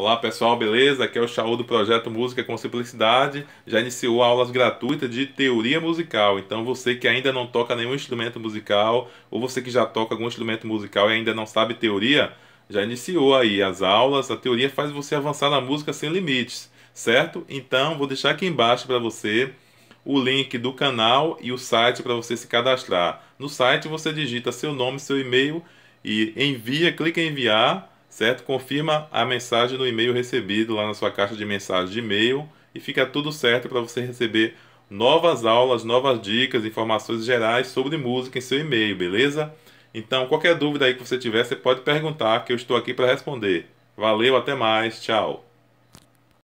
Olá pessoal, beleza? Aqui é o Shaú do projeto Música com Simplicidade. Já iniciou aulas gratuitas de teoria musical. Então você que ainda não toca nenhum instrumento musical, ou você que já toca algum instrumento musical e ainda não sabe teoria, já iniciou aí as aulas. A teoria faz você avançar na música sem limites, certo? Então vou deixar aqui embaixo para você o link do canal e o site para você se cadastrar. No site você digita seu nome, seu e-mail e envia, clica em enviar certo? Confirma a mensagem no e-mail recebido lá na sua caixa de mensagem de e-mail e fica tudo certo para você receber novas aulas, novas dicas, informações gerais sobre música em seu e-mail, beleza? Então, qualquer dúvida aí que você tiver, você pode perguntar que eu estou aqui para responder. Valeu, até mais, tchau.